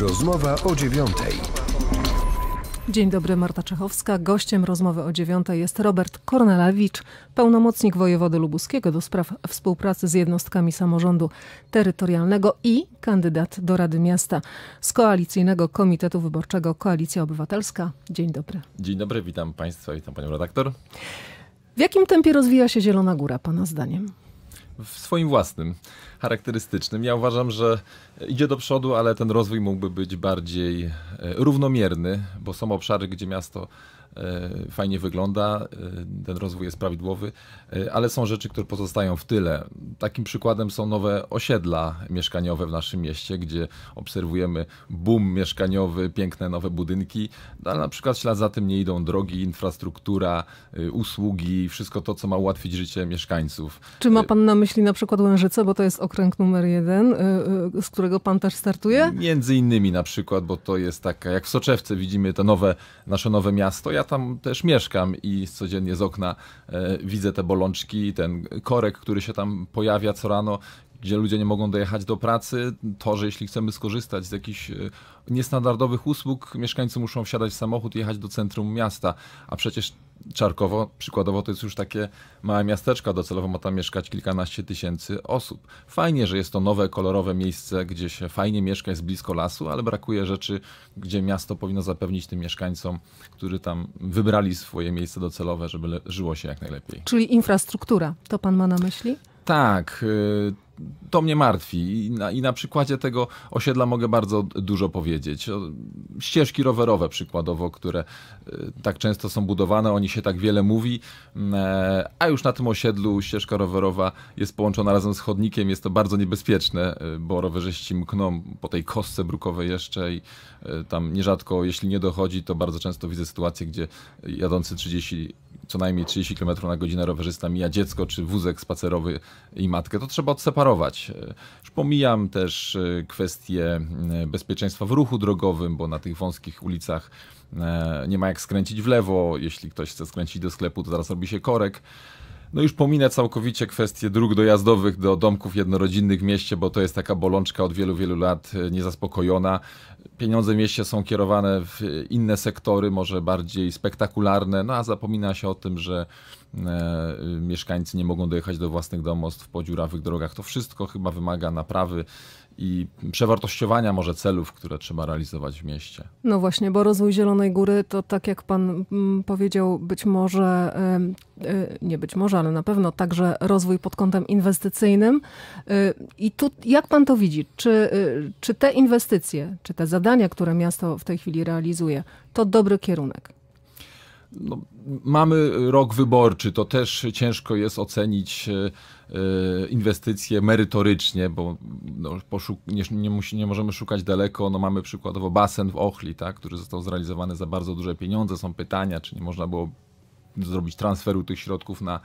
Rozmowa o dziewiątej. Dzień dobry, Marta Czechowska. Gościem rozmowy o dziewiątej jest Robert Kornelawicz, pełnomocnik wojewody lubuskiego do spraw współpracy z jednostkami samorządu terytorialnego i kandydat do Rady Miasta z Koalicyjnego Komitetu Wyborczego Koalicja Obywatelska. Dzień dobry. Dzień dobry, witam Państwa, witam Panią redaktor. W jakim tempie rozwija się Zielona Góra, Pana zdaniem? w swoim własnym, charakterystycznym. Ja uważam, że idzie do przodu, ale ten rozwój mógłby być bardziej e, równomierny, bo są obszary, gdzie miasto E, fajnie wygląda, e, ten rozwój jest prawidłowy, e, ale są rzeczy, które pozostają w tyle. Takim przykładem są nowe osiedla mieszkaniowe w naszym mieście, gdzie obserwujemy boom mieszkaniowy, piękne nowe budynki, no, ale na przykład ślad za tym nie idą drogi, infrastruktura, usługi, wszystko to, co ma ułatwić życie mieszkańców. Czy ma pan na myśli na przykład Łężyce, bo to jest okręg numer jeden, z którego pan też startuje? Między innymi na przykład, bo to jest taka, jak w Soczewce widzimy to nowe, nasze nowe miasto, ja ja tam też mieszkam i codziennie z okna e, widzę te bolączki, ten korek, który się tam pojawia co rano, gdzie ludzie nie mogą dojechać do pracy, to, że jeśli chcemy skorzystać z jakichś e, niestandardowych usług, mieszkańcy muszą wsiadać w samochód i jechać do centrum miasta, a przecież Czarkowo, przykładowo, to jest już takie małe miasteczka, docelowo ma tam mieszkać kilkanaście tysięcy osób. Fajnie, że jest to nowe, kolorowe miejsce, gdzie się fajnie mieszka, jest blisko lasu, ale brakuje rzeczy, gdzie miasto powinno zapewnić tym mieszkańcom, którzy tam wybrali swoje miejsce docelowe, żeby żyło się jak najlepiej. Czyli infrastruktura, to pan ma na myśli? Tak, y, to mnie martwi I na, i na przykładzie tego osiedla mogę bardzo dużo powiedzieć. Ścieżki rowerowe przykładowo, które y, tak często są budowane, o nich się tak wiele mówi, mm, e, a już na tym osiedlu ścieżka rowerowa jest połączona razem z chodnikiem, jest to bardzo niebezpieczne, y, bo rowerzyści mkną po tej kostce brukowej jeszcze i y, tam nierzadko, jeśli nie dochodzi, to bardzo często widzę sytuacje, gdzie jadący 30 co najmniej 30 km na godzinę rowerzysta mija dziecko czy wózek spacerowy i matkę, to trzeba odseparować. Już pomijam też e, kwestie e, bezpieczeństwa w ruchu drogowym, bo na tych wąskich ulicach e, nie ma jak skręcić w lewo. Jeśli ktoś chce skręcić do sklepu, to zaraz robi się korek. No już pominę całkowicie kwestię dróg dojazdowych do domków jednorodzinnych w mieście, bo to jest taka bolączka od wielu, wielu lat e, niezaspokojona. Pieniądze w mieście są kierowane w inne sektory, może bardziej spektakularne, no a zapomina się o tym, że E, mieszkańcy nie mogą dojechać do własnych domostw po dziurawych drogach. To wszystko chyba wymaga naprawy i przewartościowania może celów, które trzeba realizować w mieście. No właśnie, bo rozwój Zielonej Góry to tak jak pan mm, powiedział, być może, e, nie być może, ale na pewno także rozwój pod kątem inwestycyjnym. E, I tu jak pan to widzi? Czy, czy te inwestycje, czy te zadania, które miasto w tej chwili realizuje, to dobry kierunek? no, mamy rok wyborczy, to też ciężko jest ocenić e, e, inwestycje merytorycznie, bo no, nie, nie, musi, nie, możemy szukać daleko. No, mamy przykładowo basen w Ochli, tak, który został zrealizowany za bardzo duże pieniądze. Są pytania, czy nie można było zrobić transferu tych środków na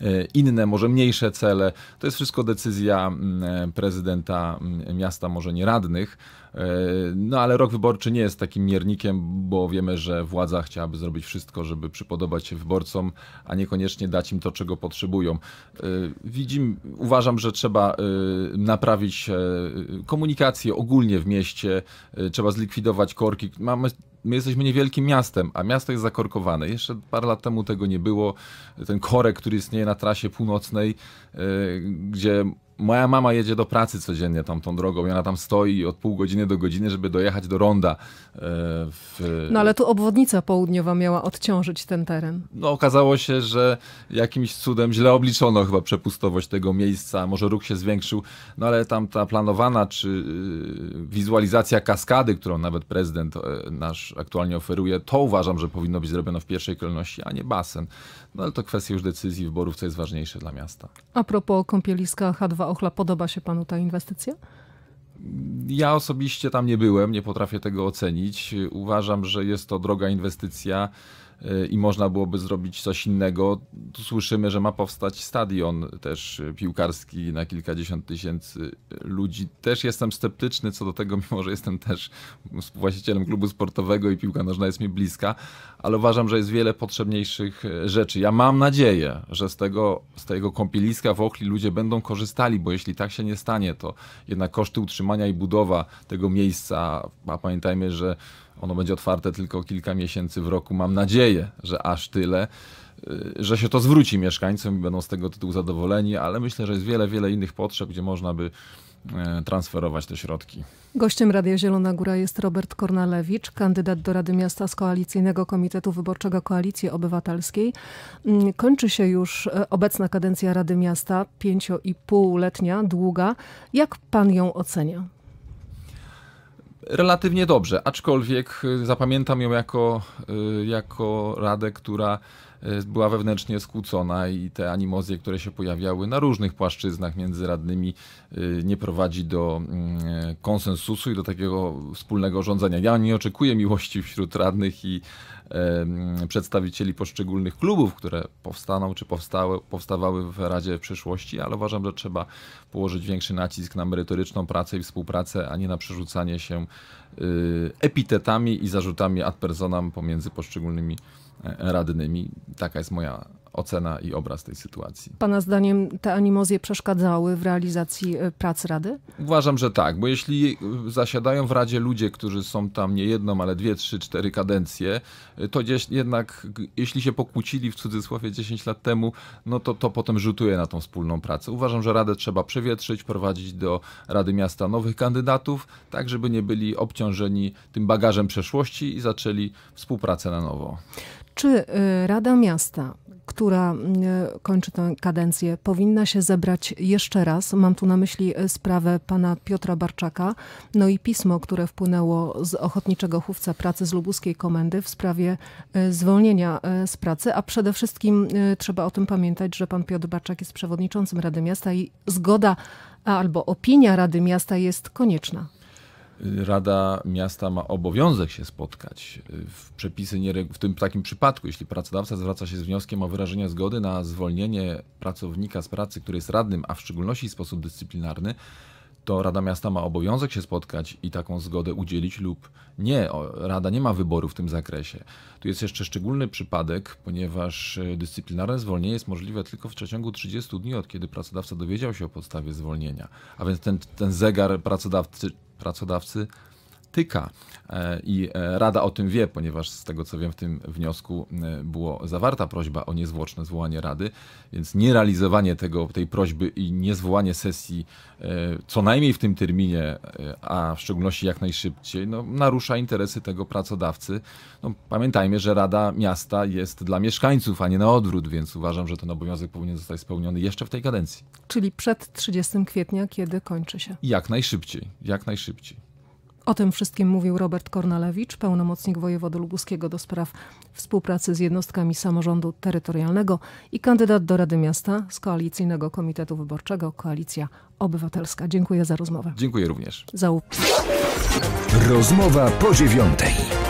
E, inne, może mniejsze cele. To jest wszystko decyzja mm, e, prezydenta mm, miasta, może nie radnych. E, no ale rok wyborczy nie jest takim miernikiem, bo wiemy, że władza chciałaby zrobić wszystko, żeby przypodobać się wyborcom, a niekoniecznie dać im to, czego potrzebują. Widzimy, uważam, że trzeba naprawić komunikację ogólnie w mieście, trzeba zlikwidować korki. Mamy my jesteśmy niewielkim miastem, a miasto jest zakorkowane. Jeszcze parę lat temu tego nie było. Ten korek, który istnieje na trasie północnej, e, gdzie moja mama jedzie do pracy codziennie tam tą drogą i ona tam stoi od pół godziny do godziny, żeby dojechać do ronda. E, w... No ale tu obwodnica południowa miała odciążyć ten teren. No okazało się, że jakimś cudem źle obliczono chyba przepustowość tego miejsca, może róg się zwiększył, no ale tam ta planowana czy y, wizualizacja kaskady, którą nawet prezydent e, nasz aktualnie oferuje, to uważam, że powinno być zrobione w pierwszej kolejności, a nie basen. No ale to kwestia już decyzji wyborów, co jest ważniejsze dla miasta. A propos kąpieliska H2 Ochla podoba się panu ta inwestycja? Ja osobiście tam nie byłem, nie potrafię tego ocenić. Uważam, że jest to droga inwestycja i można byłoby zrobić coś innego. Tu słyszymy, że ma powstać stadion też y, piłkarski na kilkadziesiąt tysięcy ludzi. Też jestem sceptyczny co do tego, mimo że jestem też właścicielem klubu sportowego i piłka nożna jest mi bliska, ale uważam, że jest wiele potrzebniejszych y, rzeczy. Ja mam nadzieję, że z tego, z tego kąpieliska w Ochli ludzie będą korzystali, bo jeśli tak się nie stanie, to jednak koszty utrzymania i budowa tego miejsca, a pamiętajmy, że ono będzie otwarte tylko kilka miesięcy w roku. Mam nadzieję, że aż tyle, y, że się to zwróci mieszkańcom i będą z tego tytułu zadowoleni, ale myślę, że jest wiele, wiele innych potrzeb, gdzie można by e, transferować te środki. Gościem Radia Zielona Góra jest Robert Kornalewicz, kandydat do Rady Miasta z Koalicyjnego Komitetu Wyborczego Koalicji Obywatelskiej. Mm, kończy się już e, obecna kadencja Rady Miasta, pięcio i półletnia, długa. Jak pan ją ocenia? relatywnie dobrze, aczkolwiek y, zapamiętam ją jako, y, jako radę, która Y, była wewnętrznie skłócona i te animozje, które się pojawiały na różnych płaszczyznach między radnymi, y, nie prowadzi do mm, y, konsensusu i do takiego wspólnego rządzenia. Ja nie oczekuję miłości wśród radnych i przedstawicieli poszczególnych klubów, które powstaną czy powstały, powstawały w Radzie w przyszłości, ale uważam, że trzeba położyć większy nacisk na merytoryczną pracę i współpracę, a nie na przerzucanie się Y, epitetami i zarzutami ad personam pomiędzy poszczególnymi e, radnymi. Taka jest moja ocena i obraz tej sytuacji. Pana zdaniem te animozje przeszkadzały w realizacji e, pracy Rady? Uważam, że tak, bo jeśli e, zasiadają w Radzie ludzie, którzy są tam nie jedną, ale dwie, trzy, cztery kadencje, e, to gdzieś jednak, jeśli się pokłócili w cudzysłowie 10 lat temu, no to to potem rzutuje na tą wspólną pracę. Uważam, że Radę trzeba przewietrzyć, prowadzić do Rady Miasta nowych kandydatów, tak żeby nie byli obciążeni tym bagażem przeszłości i zaczęli współpracę na nowo. Czy y, Rada Miasta, która y, kończy tę kadencję, powinna się zebrać jeszcze raz? Mam tu na myśli y, sprawę pana Piotra Barczaka, no i pismo, które wpłynęło z Ochotniczego Chówca Pracy z Lubuskiej Komendy w sprawie zwolnienia z pracy, a przede wszystkim trzeba o tym pamiętać, że pan Piotr Barczak jest przewodniczącym Rady Miasta i zgoda albo opinia Rady Miasta jest konieczna. Rada Miasta ma obowiązek się spotkać. Y, w przepisy nie, w tym takim przypadku, jeśli pracodawca zwraca się z wnioskiem o wyrażenie zgody na zwolnienie pracownika z pracy, który jest radnym, a w szczególności w sposób dyscyplinarny, to Rada Miasta ma obowiązek się spotkać i taką zgodę udzielić lub nie. Rada nie ma wyboru w tym zakresie. Tu jest jeszcze szczególny przypadek, ponieważ y, dyscyplinarne zwolnienie jest możliwe tylko w przeciągu 30 dni od kiedy pracodawca dowiedział się o podstawie zwolnienia. A więc ten, ten zegar pracodawcy pracodawcy E, i e, Rada o tym wie, ponieważ z tego co wiem w tym wniosku e, było zawarta prośba o niezwłoczne zwołanie Rady, więc nierealizowanie tego, tej prośby i niezwołanie sesji co najmniej w tym terminie, a w szczególności jak najszybciej, no, narusza interesy tego pracodawcy. No, pamiętajmy, że Rada Miasta jest dla mieszkańców, a nie na odwrót, więc uważam, że ten obowiązek powinien zostać spełniony jeszcze w tej kadencji. Czyli przed 30 kwietnia, kiedy kończy się? Jak najszybciej, jak najszybciej. O tym wszystkim mówił Robert Kornalewicz, pełnomocnik wojewody lubuskiego do spraw współpracy z jednostkami samorządu terytorialnego i kandydat do Rady Miasta z Koalicyjnego Komitetu Wyborczego Koalicja Obywatelska. Dziękuję za rozmowę. Dziękuję również. Za... Rozmowa po dziewiątej.